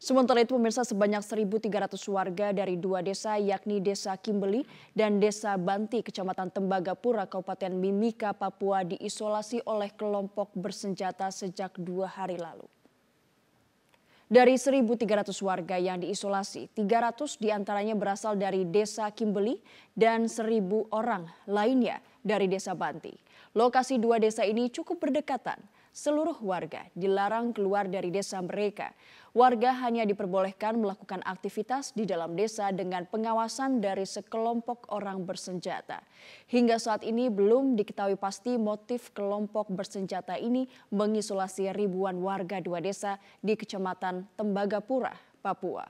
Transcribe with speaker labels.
Speaker 1: Sementara itu pemirsa sebanyak 1.300 warga dari dua desa yakni Desa Kimbeli dan Desa Banti, Kecamatan Tembagapura, Kabupaten Mimika, Papua diisolasi oleh kelompok bersenjata sejak dua hari lalu. Dari 1.300 warga yang diisolasi, 300 diantaranya berasal dari Desa Kimbeli dan 1.000 orang lainnya dari Desa Banti. Lokasi dua desa ini cukup berdekatan seluruh warga dilarang keluar dari desa mereka. Warga hanya diperbolehkan melakukan aktivitas di dalam desa dengan pengawasan dari sekelompok orang bersenjata. Hingga saat ini belum diketahui pasti motif kelompok bersenjata ini mengisolasi ribuan warga dua desa di Kecamatan Tembagapura, Papua.